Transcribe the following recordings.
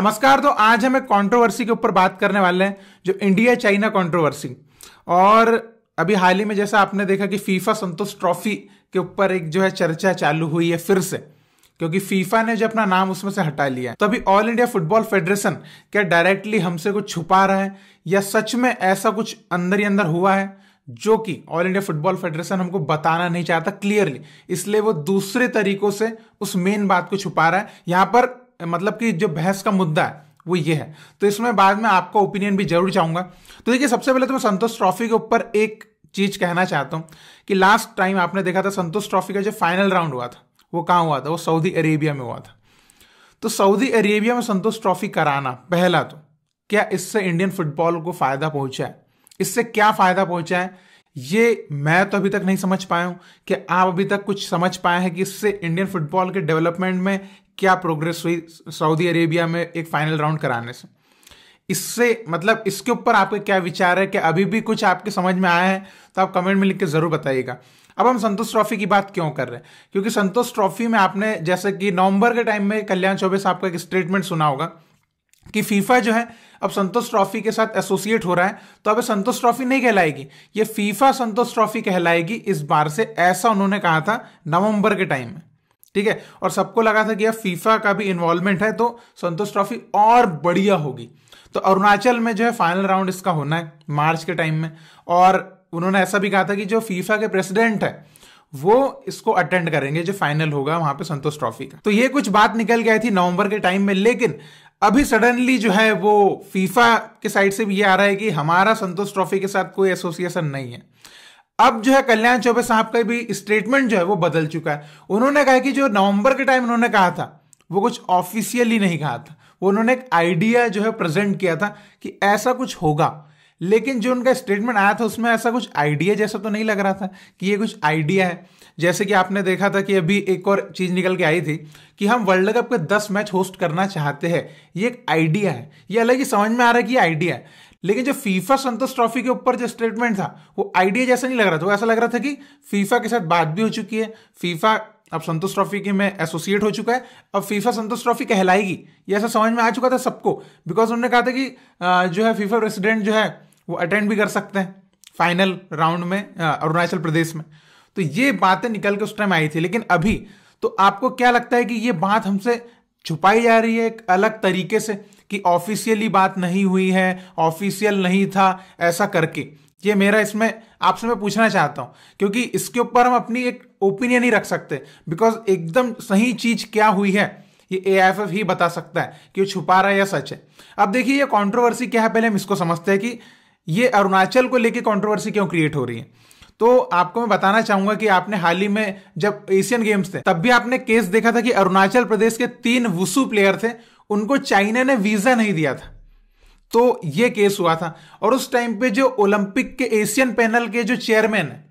नमस्कार तो आज हम एक कॉन्ट्रोवर्सी के ऊपर बात करने वाले हैं जो इंडिया चाइना कॉन्ट्रोवर्सी और अभी हाल ही में जैसा आपने देखा कि फीफा संतोष ट्रॉफी के ऊपर एक जो है चर्चा चालू हुई है फिर से क्योंकि फीफा ने जो अपना नाम उसमें से हटा लिया है तो अभी ऑल इंडिया फुटबॉल फेडरेशन क्या डायरेक्टली हमसे कुछ छुपा रहा है या सच में ऐसा कुछ अंदर ही अंदर हुआ है जो कि ऑल इंडिया फुटबॉल फेडरेशन हमको बताना नहीं चाहता क्लियरली इसलिए वो दूसरे तरीकों से उस मेन बात को छुपा रहा है यहां पर मतलब कि जो बहस का मुद्दा है वो ये है तो इसमें बाद में आपका ओपिनियन भी जरूर चाहूंगा तो देखिए सबसे पहले तो मैं संतोष ट्रॉफी के ऊपर एक चीज कहना चाहता हूं कि लास्ट टाइम आपने देखा था संतोष ट्रॉफी का जो फाइनल राउंड हुआ था वो कहाँ हुआ था वो सऊदी अरेबिया में हुआ था तो सऊदी अरेबिया में संतोष ट्रॉफी कराना पहला तो क्या इससे इंडियन फुटबॉल को फायदा पहुंचा है इससे क्या फायदा पहुंचा है ये मैं तो अभी तक नहीं समझ पाया हूं कि आप अभी तक कुछ समझ पाए हैं कि इससे इंडियन फुटबॉल के डेवलपमेंट में क्या प्रोग्रेस हुई सऊदी अरेबिया में एक फाइनल राउंड कराने से इससे मतलब इसके ऊपर आपके क्या विचार है कि अभी भी कुछ आपके समझ में आया है तो आप कमेंट में लिख के ज़रूर बताइएगा अब हम संतोष ट्रॉफी की बात क्यों कर रहे हैं क्योंकि संतोष ट्रॉफी में आपने जैसे कि नवंबर के टाइम में कल्याण चौबे साहब का एक स्टेटमेंट सुना होगा कि फीफा जो है अब संतोष ट्रॉफी के साथ एसोसिएट हो रहा है तो अब संतोष ट्रॉफी नहीं कहलाएगी ये फीफा संतोष ट्रॉफी कहलाएगी इस बार से ऐसा उन्होंने कहा था नवंबर के टाइम में ठीक है और सबको लगा था कि अब फीफा का भी इन्वॉल्वमेंट है तो संतोष ट्रॉफी और बढ़िया होगी तो अरुणाचल में जो है फाइनल राउंड इसका होना है मार्च के टाइम में और उन्होंने ऐसा भी कहा था कि जो फीफा के प्रेसिडेंट है वो इसको अटेंड करेंगे जो फाइनल होगा वहां पे संतोष ट्रॉफी का तो ये कुछ बात निकल गई थी नवंबर के टाइम में लेकिन अभी सडनली जो है वो फीफा के साइड से भी ये आ रहा है कि हमारा संतोष ट्रॉफी के साथ कोई एसोसिएशन नहीं है अब जो है कल्याण चौबे साहब का भी स्टेटमेंट जो है वो बदल चुका है उन्होंने कहा कि जो नवंबर के टाइम उन्होंने कहा था वो कुछ ऑफिशियली नहीं कहा था वो उन्होंने एक आइडिया जो है प्रेजेंट किया था कि ऐसा कुछ होगा लेकिन जो उनका स्टेटमेंट आया था उसमें ऐसा कुछ आइडिया जैसा तो नहीं लग रहा था कि ये कुछ आइडिया है जैसे कि आपने देखा था कि अभी एक और चीज़ निकल के आई थी कि हम वर्ल्ड कप के दस मैच होस्ट करना चाहते हैं ये एक आइडिया है ये अलग ही समझ में आ रहा है कि आइडिया है लेकिन जो फीफा संतोष ट्रॉफी के ऊपर जो स्टेटमेंट था वो आइडिया जैसा नहीं लग रहा था वो ऐसा लग रहा था कि फीफा के साथ बात भी हो चुकी है फीफा अब संतोष ट्रॉफी के में एसोसिएट हो चुका है अब फीफा संतोष ट्रॉफी कहलाएगी ये ऐसा समझ में आ चुका था सबको बिकॉज उन्होंने कहा था कि जो है फीफा प्रेसिडेंट जो है वो अटेंड भी कर सकते हैं फाइनल राउंड में अरुणाचल प्रदेश में तो ये बातें निकल के उस टाइम आई थी लेकिन अभी तो आपको क्या लगता है कि ये बात हमसे छुपाई जा रही है एक अलग तरीके से कि ऑफिशियली बात नहीं हुई है ऑफिशियल नहीं था ऐसा करके ये मेरा इसमें आपसे मैं पूछना चाहता हूँ क्योंकि इसके ऊपर हम अपनी एक ओपिनियन ही रख सकते बिकॉज एकदम सही चीज क्या हुई है ये ए ही बता सकता है कि वो छुपा रहा है या सच है अब देखिए ये कंट्रोवर्सी क्या है पहले हम इसको समझते हैं कि ये अरुणाचल को लेके कंट्रोवर्सी क्यों क्रिएट हो रही है तो आपको मैं बताना चाहूंगा कि आपने हाल ही में जब एशियन गेम्स थे तब भी आपने केस देखा था कि अरुणाचल प्रदेश के तीन वुसु प्लेयर थे उनको चाइना ने वीजा नहीं दिया था तो यह केस हुआ था और उस टाइम पे जो ओलंपिक के एशियन पैनल के जो चेयरमैन है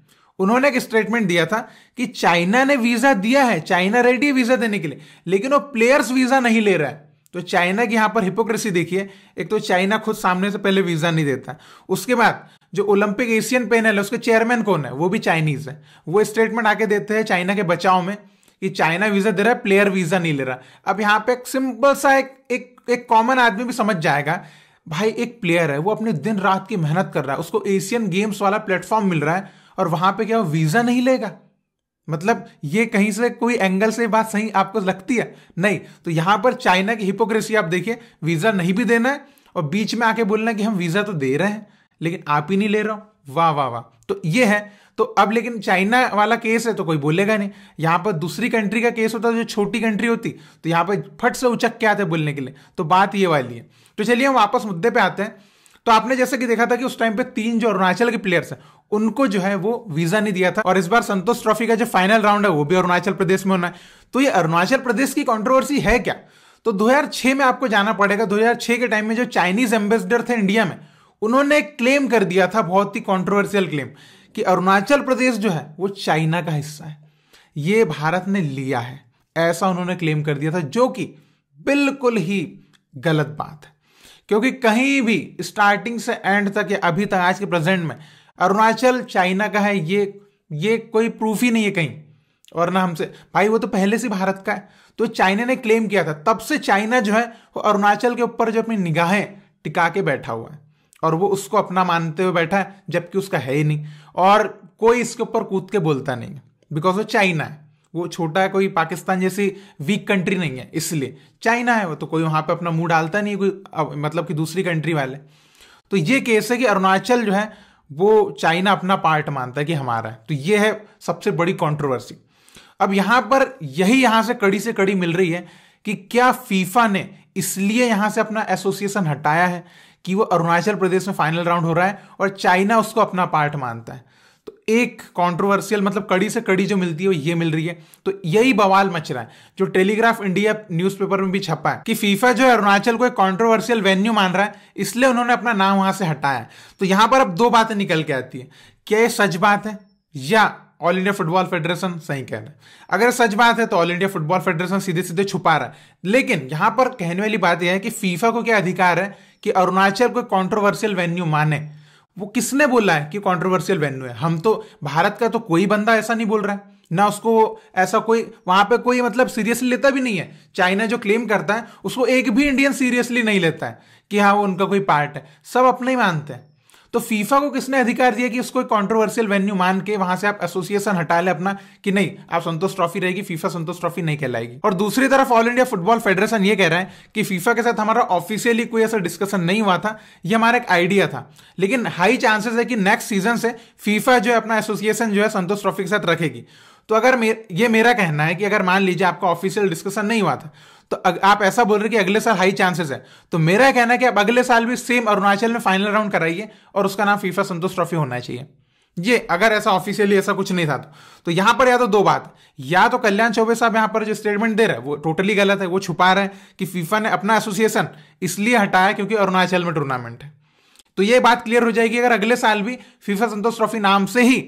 उन्होंने एक स्टेटमेंट दिया था कि चाइना ने वीजा दिया है चाइना रेडी वीजा देने के लिए लेकिन वो प्लेयर्स वीजा नहीं ले रहा है तो चाइना की यहां पर हिपोक्रेसी देखिए एक तो चाइना खुद सामने से पहले वीजा नहीं देता उसके बाद जो ओलंपिक एशियन पैनल है उसके चेयरमैन कौन है वो भी चाइनीज है वो स्टेटमेंट आके देते हैं चाइना के बचाव में कि चाइना वीजा दे रहा है प्लेयर वीजा नहीं ले रहा अब यहाँ पे एक सिंपल सा एक एक एक कॉमन आदमी भी समझ जाएगा भाई एक प्लेयर है वो अपने दिन रात की मेहनत कर रहा है उसको एशियन गेम्स वाला प्लेटफॉर्म मिल रहा है और वहां पे क्या वो वीजा नहीं लेगा मतलब ये कहीं से कोई एंगल से बात सही आपको लगती है नहीं तो यहां पर चाइना की हिपोक्रेसी आप देखिए वीजा नहीं भी देना है और बीच में आके बोलना कि हम वीजा तो दे रहे हैं लेकिन आप ही नहीं ले रहा हूं वाह वाह वाह तो ये है तो अब लेकिन चाइना वाला केस है तो कोई बोलेगा नहीं यहाँ पर दूसरी कंट्री का केस होता जो छोटी कंट्री होती तो यहाँ पर फट से उचक के आते बोलने के लिए तो बात ये वाली है तो चलिए हम वापस मुद्दे पे आते हैं तो आपने जैसे कि देखा था कि उस टाइम पे तीन जो अरुणाचल के प्लेयर्स हैं उनको जो है वो वीजा नहीं दिया था और इस बार संतोष ट्रॉफी का जो फाइनल राउंड है वो भी अरुणाचल प्रदेश में होना है तो ये अरुणाचल प्रदेश की कॉन्ट्रोवर्सी है क्या तो 2006 में आपको जाना पड़ेगा 2006 के टाइम में जो चाइनीज एम्बेसडर थे इंडिया में उन्होंने क्लेम कर दिया था बहुत ही कॉन्ट्रोवर्सियल क्लेम कि अरुणाचल प्रदेश जो है वो चाइना का हिस्सा है ये भारत ने लिया है ऐसा उन्होंने क्लेम कर दिया था जो कि बिल्कुल ही गलत बात है क्योंकि कहीं भी स्टार्टिंग से एंड तक या अभी तक आज के प्रेजेंट में अरुणाचल चाइना का है ये ये कोई प्रूफ ही नहीं है कहीं और ना हमसे भाई वो तो पहले से भारत का है तो चाइना ने क्लेम किया था तब से चाइना जो है वो अरुणाचल के ऊपर जो अपनी निगाहें टिका के बैठा हुआ है और वो उसको अपना मानते हुए बैठा है जबकि उसका है ही नहीं और कोई इसके ऊपर कूद के बोलता नहीं बिकॉज वो चाइना है वो छोटा है कोई पाकिस्तान जैसी वीक कंट्री नहीं है इसलिए चाइना है वो तो कोई वहां पे अपना मुंह डालता नहीं कोई मतलब कि दूसरी कंट्री वाले तो ये केस है कि अरुणाचल जो है वो चाइना अपना पार्ट मानता है कि हमारा है तो ये है सबसे बड़ी कॉन्ट्रोवर्सी अब यहां पर यही यहां से कड़ी से कड़ी मिल रही है कि क्या फीफा ने इसलिए यहां से अपना एसोसिएशन हटाया है कि वो अरुणाचल प्रदेश में फाइनल राउंड हो रहा है और चाइना उसको अपना पार्ट मानता है तो एक कंट्रोवर्शियल मतलब कड़ी से कड़ी जो मिलती है वो ये मिल रही है तो यही बवाल मच रहा है जो टेलीग्राफ इंडिया न्यूज़पेपर में भी छपा है कि फीफा जो है अरुणाचल को एक कंट्रोवर्शियल वेन्यू मान रहा है इसलिए उन्होंने अपना नाम वहां से हटाया तो यहां पर अब दो बातें निकल के आती है क्या ये सच बात है या ऑल इंडिया फुटबॉल फेडरेशन सही कह रहे अगर सच बात है तो ऑल इंडिया फुटबॉल फेडरेशन सीधे सीधे छुपा रहा है लेकिन यहां पर कहने वाली बात यह है कि फीफा को क्या अधिकार है कि अरुणाचल को कॉन्ट्रोवर्सियल वेन्यू माने वो किसने बोला है कि कॉन्ट्रोवर्सियल वेन्यू है हम तो भारत का तो कोई बंदा ऐसा नहीं बोल रहा है ना उसको ऐसा कोई वहां पे कोई मतलब सीरियसली लेता भी नहीं है चाइना जो क्लेम करता है उसको एक भी इंडियन सीरियसली नहीं लेता है कि हाँ वो उनका कोई पार्ट है सब अपने ही मानते हैं तो फीफा को किसने अधिकार दिया कि उसको कॉन्ट्रोवर्सियल वेन्यू मान के वहां से आप एसोसिएशन हटा ले अपना कि नहीं आप संतोष ट्रॉफी रहेगी फीफा संतोष ट्रॉफी नहीं कहलाएगी और दूसरी तरफ ऑल इंडिया फुटबॉल फेडरेशन ये कह रहे हैं कि फीफा के साथ हमारा ऑफिशियली कोई ऐसा डिस्कशन नहीं हुआ था ये हमारा एक आइडिया था लेकिन हाई चांसेस है कि नेक्स्ट सीजन से फीफा जो है अपना एसोसिएशन जो है संतोष ट्रॉफी के साथ रखेगी तो अगर मेर, ये मेरा कहना है कि अगर मान लीजिए आपका ऑफिशियल डिस्कशन नहीं हुआ था तो आप ऐसा बोल रहे कि अगले साल हाई चांसेस है तो मेरा कहना है कि आप अगले साल भी सेम अरुणाचल में फाइनल राउंड कराइए और उसका नाम फीफा संतोष ट्रॉफी होना चाहिए ये अगर ऐसा ऑफिशियली ऐसा कुछ नहीं था तो, तो यहां पर या तो दो बात या तो कल्याण चौबे साहब यहां पर जो स्टेटमेंट दे रहे हैं वो टोटली गलत है वो छुपा रहे हैं कि फीफा ने अपना एसोसिएशन इसलिए हटाया क्योंकि अरुणाचल में टूर्नामेंट है तो ये बात क्लियर हो जाएगी अगर अगले साल भी फीफा संतोष ट्रॉफी नाम से ही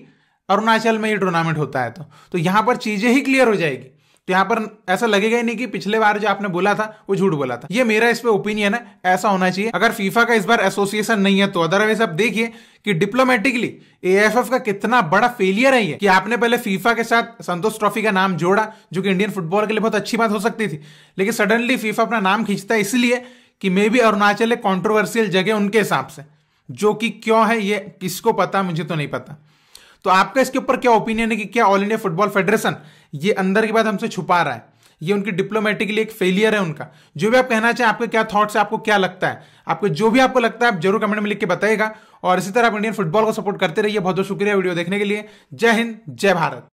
अरुणाचल में ये टूर्नामेंट होता है तो, तो यहां पर चीजें ही क्लियर हो जाएगी तो यहां पर ऐसा लगेगा ही नहीं कि पिछले बार जो आपने बोला था वो झूठ बोला था ये मेरा इस पर ओपिनियन है ऐसा होना चाहिए अगर फीफा का इस बार एसोसिएशन नहीं है तो अदरवाइज आप देखिए कि डिप्लोमेटिकली एएफएफ का कितना बड़ा फेलियर है ये कि आपने पहले फीफा के साथ संतोष ट्रॉफी का नाम जोड़ा जो कि इंडियन फुटबॉल के लिए बहुत अच्छी बात हो सकती थी लेकिन सडनली फीफा अपना नाम खींचता है इसलिए कि मे बी अरुणाचल एक कॉन्ट्रोवर्सियल जगह उनके हिसाब से जो कि क्यों है ये किसको पता मुझे तो नहीं पता तो आपका इसके ऊपर क्या ओपिनियन है कि क्या ऑल इंडिया फुटबॉल फेडरेशन ये अंदर की बात हमसे छुपा रहा है ये उनकी डिप्लोमेटिकली एक फेलियर है उनका जो भी आप कहना चाहें आपके क्या थॉट्स है आपको क्या लगता है आपको जो भी आपको लगता है आप जरूर कमेंट में लिख के बताएगा और इसी तरह आप इंडियन फुटबॉल को सपोर्ट करते रहिए बहुत बहुत शुक्रिया वीडियो देखने के लिए जय हिंद जय भारत